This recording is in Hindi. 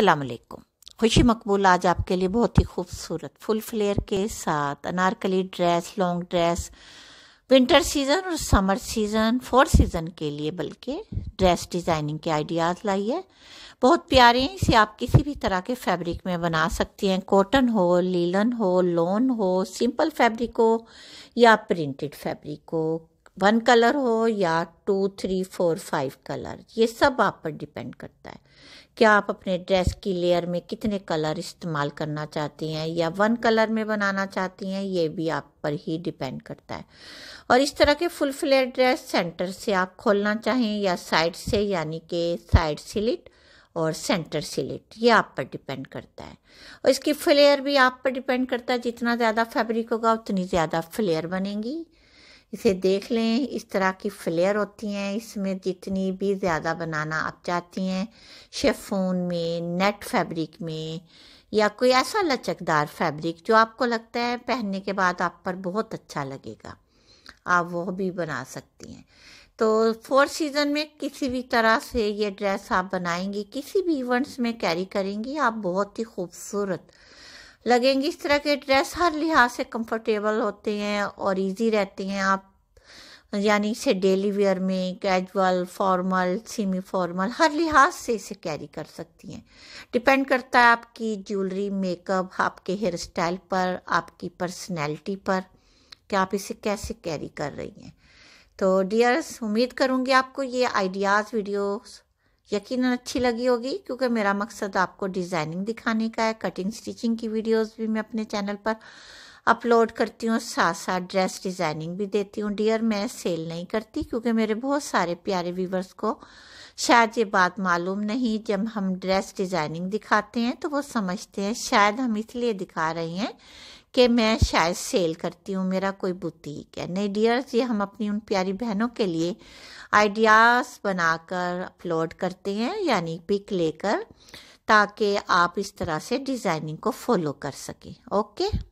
असलकुम खुशी मकबूल आज आपके लिए बहुत ही खूबसूरत फुल फ्लेयर के साथ Anarkali dress long dress winter season और समर सीज़न फोर सीज़न के लिए बल्कि ड्रेस डिज़ाइनिंग के आइडियाज़ लाइए बहुत प्यारे हैं इसे आप किसी भी तरह के फैब्रिक में बना सकती हैं कॉटन हो लीलन हो लोन हो सिंपल फैब्रिक हो या प्रिंटेड फैब्रिक हो वन कलर हो या two three four five colour ये सब आप पर डिपेंड करता है क्या आप अपने ड्रेस की लेयर में कितने कलर इस्तेमाल करना चाहती हैं या वन कलर में बनाना चाहती हैं ये भी आप पर ही डिपेंड करता है और इस तरह के फुल फ्लेयर ड्रेस सेंटर से आप खोलना चाहें या साइड से यानी कि साइड सिलिट और सेंटर सिलिट ये आप पर डिपेंड करता है और इसकी फ्लेयर भी आप पर डिपेंड करता है जितना ज़्यादा फैब्रिक होगा उतनी ज़्यादा फ्लेयर बनेंगी इसे देख लें इस तरह की फ्लेयर होती हैं इसमें जितनी भी ज़्यादा बनाना आप चाहती हैं शेफोन में नेट फैब्रिक में या कोई ऐसा लचकदार फैब्रिक जो आपको लगता है पहनने के बाद आप पर बहुत अच्छा लगेगा आप वो भी बना सकती हैं तो फोर सीज़न में किसी भी तरह से ये ड्रेस आप बनाएंगी किसी भी इवेंट्स में कैरी करेंगी आप बहुत ही खूबसूरत लगेंगी इस तरह के ड्रेस हर लिहाज से कंफर्टेबल होते हैं और इजी रहते हैं आप यानी इसे डेली वेयर में कैजुअल फॉर्मल सेमी फॉर्मल हर लिहाज से इसे कैरी कर सकती हैं डिपेंड करता है आपकी ज्वेलरी मेकअप आपके हेयर स्टाइल पर आपकी पर्सनैलिटी पर कि आप इसे कैसे कैरी कर रही हैं तो डियर्स उम्मीद करूँगी आपको ये आइडियाज़ वीडियोस यकीन अच्छी लगी होगी क्योंकि मेरा मकसद आपको डिज़ाइनिंग दिखाने का है कटिंग स्टिचिंग की वीडियोस भी मैं अपने चैनल पर अपलोड करती हूँ साथ साथ ड्रेस डिज़ाइनिंग भी देती हूँ डियर मैं सेल नहीं करती क्योंकि मेरे बहुत सारे प्यारे व्यूवर्स को शायद ये बात मालूम नहीं जब हम ड्रेस डिज़ाइनिंग दिखाते हैं तो वो समझते हैं शायद हम इसलिए दिखा रहे हैं कि मैं शायद सेल करती हूँ मेरा कोई बुटीक है नहीं डियर्स ये हम अपनी उन प्यारी बहनों के लिए आइडियाज़ बनाकर अपलोड करते हैं यानी पिक लेकर ताकि आप इस तरह से डिज़ाइनिंग को फॉलो कर सकें ओके